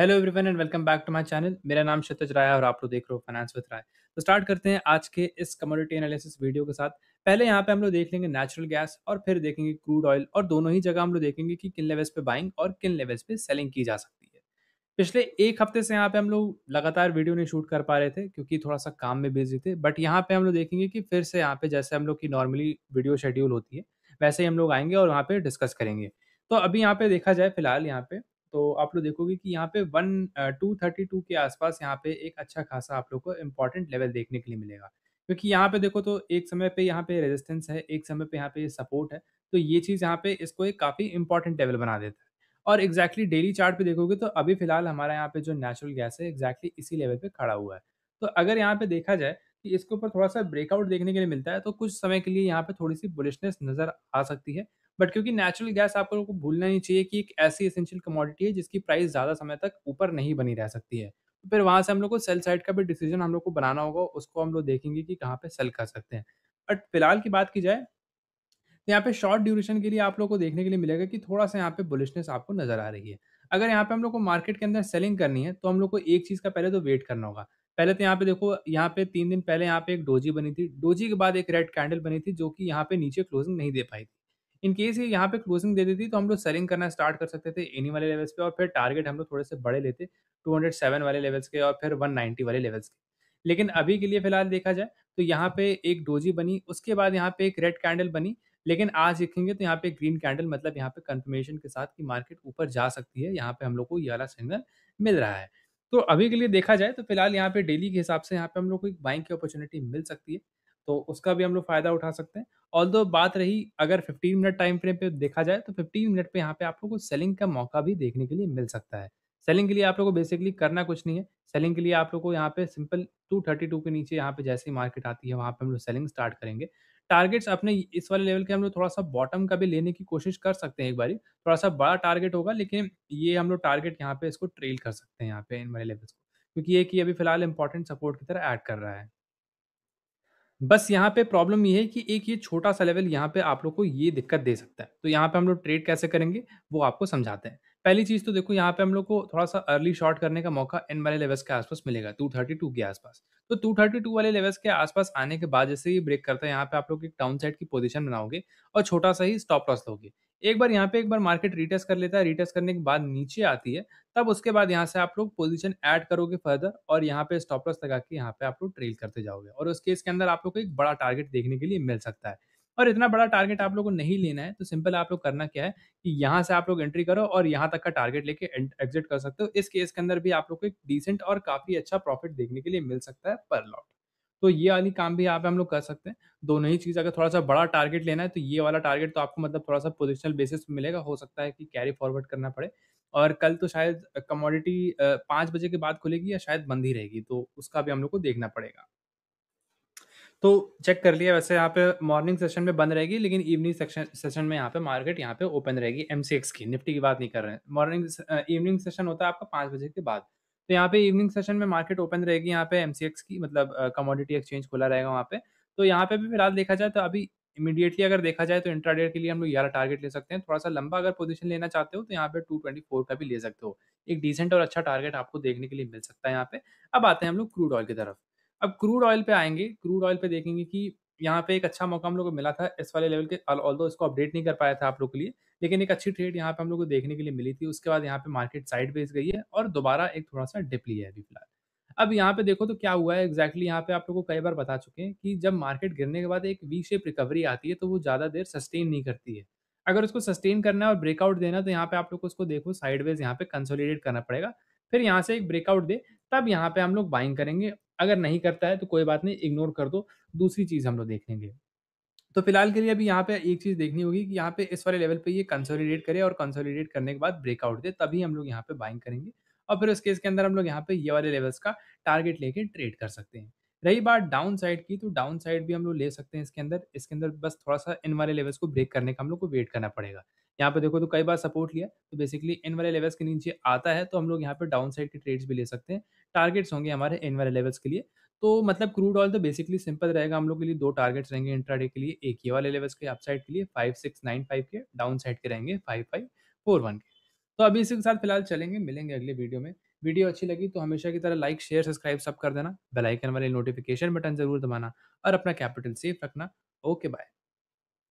hello everyone and welcome back to my channel मेरा नाम क्षितिज राय और आप लोग देख रहे हो फाइनेंस विद राय तो स्टार्ट करते हैं आज के इस कमोडिटी एनालिसिस वीडियो के साथ पहले यहाँ पे हम लोग देख लेंगे नेचुरल गैस और फिर देखेंगे क्रूड ऑयल और दोनों ही जगह हम लोग देखेंगे कि किन लेवल्स पे बाइंग और किन लेवल्स पे सेलिंग की जा सकती है पिछले एक हफ्ते से यहाँ पे हम लोग लगातार वीडियो नहीं शूट कर पा रहे थे क्योंकि थोड़ा सा काम में बिजी थे बट यहाँ पे हम लोग देखेंगे कि फिर से यहाँ पे जैसे हम लोग की नॉर्मली वीडियो शेड्यूल होती है वैसे ही हम लोग आएंगे और वहाँ पे डिस्कस करेंगे तो अभी यहाँ पे देखा जाए फिलहाल यहाँ पे तो आप लोग देखोगे कि यहाँ पे वन टू थर्टी टू के आसपास यहाँ पे एक अच्छा खासा आप लोग को इम्पॉर्टेंट लेवल देखने के लिए मिलेगा क्योंकि यहाँ पे देखो तो एक समय पे यहाँ पे रेजिस्टेंस है एक समय पे यहाँ पे सपोर्ट है तो ये चीज़ यहाँ पे इसको एक काफ़ी इंपॉर्टेंट लेवल बना देता है और एग्जैक्टली डेली चार्ट पे देखोगे तो अभी फिलहाल हमारा यहाँ पे जो नेचुरल गैस है एग्जैक्टली इसी लेवल पे खड़ा हुआ है तो अगर यहाँ पे देखा जाए कि इसके ऊपर थोड़ा सा ब्रेकआउट देखने के लिए मिलता है तो कुछ समय के लिए यहाँ पे थोड़ी सी बुलिशनेस नज़र आ सकती है बट क्योंकि नेचुरल गैस आप लोगों को भूलना नहीं चाहिए कि एक ऐसी एसेंशियल कमोडिटी है जिसकी प्राइस ज़्यादा समय तक ऊपर नहीं बनी रह सकती है तो फिर वहाँ से हम लोग को सेल साइड का भी डिसीजन हम लोग को बनाना होगा उसको हम लोग देखेंगे कि कहाँ पे सेल कर सकते हैं बट फिलहाल की बात की जाए तो यहाँ पे शॉर्ट ड्यूरेशन के लिए आप लोग को देखने के लिए मिलेगा कि थोड़ा सा यहाँ पे बुलिशनेस आपको नजर आ रही है अगर यहाँ पे हम लोग को मार्केट के अंदर सेलिंग करनी है तो हम लोग को एक चीज़ का पहले तो वेट करना होगा पहले तो यहाँ पे देखो यहाँ पे तीन दिन पहले यहाँ पे एक डोजी बनी थी डोजी के बाद एक रेड कैंडल बनी थी जो कि यहाँ पे नीचे क्लोजिंग नहीं दे पाई थी इन केस ये यहाँ पे क्लोजिंग दे देती तो हम लोग सेलिंग करना स्टार्ट कर सकते थे एनी वाले लेवल्स पे और फिर टारगेट हम लोग थोड़े से बड़े लेते 207 वाले लेवल्स के और फिर 190 वाले लेवल्स के लेकिन अभी के लिए फिलहाल देखा जाए तो यहाँ पे एक डोजी बनी उसके बाद यहाँ पे एक रेड कैंडल बनी लेकिन आज देखेंगे तो यहाँ पे ग्रीन कैंडल मतलब यहाँ पे कन्फर्मेशन के साथ कि मार्केट ऊपर जा सकती है यहाँ पे हम लोग को ये वाला सिग्नल मिल रहा है तो अभी के लिए देखा जाए तो फिलहाल यहाँ पे डेली के हिसाब से यहाँ पे हम लोग को एक बाइंग की अपॉर्चुनिटी मिल सकती है तो उसका भी हम लोग फायदा उठा सकते हैं दो बात रही अगर 15 मिनट टाइम फ्रेम पे देखा जाए तो 15 मिनट पे यहाँ पे आप लोग को सेलिंग का मौका भी देखने के लिए मिल सकता है सेलिंग के लिए आप लोग को बेसिकली करना कुछ नहीं है सेलिंग के लिए आप लोग को यहाँ पे सिंपल 232 के नीचे यहाँ पे जैसे ही मार्केट आती है वहाँ पे हम लोग सेलिंग स्टार्ट करेंगे टारगेट्स अपने इस वाले लेवल के हम लोग थोड़ा सा बॉटम का भी लेने की कोशिश कर सकते हैं एक बार थोड़ा सा बड़ा टारगेट होगा लेकिन ये हम लोग टारगेट यहाँ पे इसको ट्रेल कर सकते हैं यहाँ पे इन वाले लेवल्स को क्योंकि ये कि अभी फिलहाल इंपॉर्टेंट सपोर्ट की तरह ऐड कर रहा है बस यहाँ पे प्रॉब्लम ये है कि एक ये छोटा सा लेवल यहाँ पे आप लोग को ये दिक्कत दे सकता है तो यहाँ पे हम लोग ट्रेड कैसे करेंगे वो आपको समझाते हैं पहली चीज़ तो देखो यहाँ पे हम लोग को थोड़ा सा अर्ली शॉर्ट करने का मौका इन वाले लेवल्स के आसपास मिलेगा टू थर्टी टू के आसपास तो टू थर्टी टू वाले लेवल्स के आसपास आने के बाद जैसे ही ब्रेक करता है यहाँ पे आप लोग एक डाउन साइड की पोजिशन बनाओगे और छोटा सा ही स्टॉप लॉस लोगे एक बार यहाँ पे एक बार मार्केट रिटेस्ट कर लेता है रिटेस्ट करने के बाद नीचे आती है तब उसके बाद यहाँ से आप लोग पोजीशन ऐड करोगे फर्दर और यहाँ पे स्टॉप लॉस लगा के यहाँ पे आप लोग ट्रेल करते जाओगे और उस केस के अंदर आप लोग को एक बड़ा टारगेट देखने के लिए मिल सकता है और इतना बड़ा टारगेट आप लोग को नहीं लेना है तो सिंपल आप लोग करना क्या है कि यहाँ से आप लोग एंट्री करो और यहाँ तक का टारगेट लेके एग्जिट कर सकते हो इस केस के अंदर भी आप लोग को एक डिसेंट और काफी अच्छा प्रॉफिट देखने के लिए मिल सकता है पर लॉट तो ये वाली काम भी यहाँ पे हम लोग कर सकते हैं दोनों ही चीज़ अगर थोड़ा सा बड़ा टारगेट लेना है तो ये वाला टारगेट तो आपको मतलब थोड़ा सा पोजिशनल बेसिस पे मिलेगा हो सकता है कि कैरी फॉरवर्ड करना पड़े और कल तो शायद कमोडिटी पाँच बजे के बाद खुलेगी या शायद बंद ही रहेगी तो उसका भी हम लोग को देखना पड़ेगा तो चेक कर लिया वैसे यहाँ पे मॉर्निंग सेशन में बंद रहेगी लेकिन इवनिंग सेशन सेशन में यहाँ पे मार्केट यहाँ पे ओपन रहेगी एम की निफ्टी की बात नहीं कर रहे हैं मॉर्निंग इवनिंग सेशन होता है आपका पाँच बजे के बाद तो यहाँ पे इवनिंग सेशन में मार्केट ओपन रहेगी यहाँ पे एम की मतलब कमोडिटी एक्सचेंज खुला रहेगा वहाँ पे तो यहाँ पे भी फिलहाल देखा जाए तो अभी इमीडिएटली अगर देखा जाए तो इंट्रा के लिए हम लोग ग्यारह टारगेट ले सकते हैं थोड़ा सा लंबा अगर पोजीशन लेना चाहते हो तो यहाँ पे टू का भी ले सकते हो एक डिसेंट और अच्छा टारगेट आपको देखने के लिए मिल सकता है यहाँ पे अब आते हैं हम लोग क्रूड ऑयल की तरफ अब क्रूड ऑयल पे आएंगे क्रूड ऑयल पे देखेंगे कि यहाँ पे एक अच्छा मौका हम लोग को मिला था इस वाले लेवल के ऑल दो इसको अपडेट नहीं कर पाया था आप लोग के लिए लेकिन एक अच्छी ट्रेड यहाँ पे हम लोग को देखने के लिए मिली थी उसके बाद यहाँ पे मार्केट साइड बेस गई है और दोबारा एक थोड़ा सा डिप लिया है अभी फिलहाल अब यहाँ पे देखो तो क्या हुआ है एक्जैक्टली exactly यहाँ पे आप लोग को कई बार बता चुके हैं कि जब मार्केट गिरने के बाद एक वी शेप रिकवरी आती है तो वो ज़्यादा देर सस्टेन नहीं करती है अगर उसको सस्टेन करना है और ब्रेकआउट देना तो यहाँ पे आप लोग को उसको देखो साइडवेज यहाँ पे कंसोलिडेट करना पड़ेगा फिर यहाँ से एक ब्रेकआउट दे तब यहाँ पे हम लोग बाइंग करेंगे अगर नहीं करता है तो कोई बात नहीं इग्नोर कर दो दूसरी चीज़ हम लोग देखेंगे तो फिलहाल के लिए अभी यहाँ पे एक चीज़ देखनी होगी कि यहाँ पे इस वाले लेवल पे ये कंसोलिडेट करे और कंसोलिडेट करने के बाद ब्रेकआउट दे तभी हम लोग यहाँ पे बाइंग करेंगे और फिर उस केस के अंदर हम लोग यहाँ पे ये वाले लेवल्स का टारगेट लेके ट्रेड कर सकते हैं रही बात डाउन साइड की तो डाउन साइड भी हम लोग ले सकते हैं इसके अंदर इसके अंदर बस थोड़ा सा इन वाले लेवल्स को ब्रेक करने का हम लोग को वेट करना पड़ेगा यहाँ पे देखो तो कई बार सपोर्ट लिया तो बेसिकली इन वाले लेवल्स के नीचे आता है तो हम लोग यहाँ पे डाउन साइड के ट्रेड्स भी ले सकते हैं टारगेट्स होंगे हमारे एन वाले लेवल्स के लिए तो मतलब क्रूड ऑयल तो बेसिकली सिंपल रहेगा हम लोग के लिए दो टारगेट्स रहेंगे इंट्राडे के लिए एक ये वाले लेवल्स के अपसाइड के लिए फाइव सिक्स नाइन फाइव के डाउन साइड के रहेंगे फाइव फाइव फोर वन के तो अभी इसी के साथ फिलहाल चलेंगे मिलेंगे अगले वीडियो में वीडियो अच्छी लगी तो हमेशा की तरह लाइक शेयर सब्सक्राइब सब कर देना बेलाइकन वाले नोटिफिकेशन बटन जरूर दबाना और अपना कैपिटल सेफ रखना ओके बाय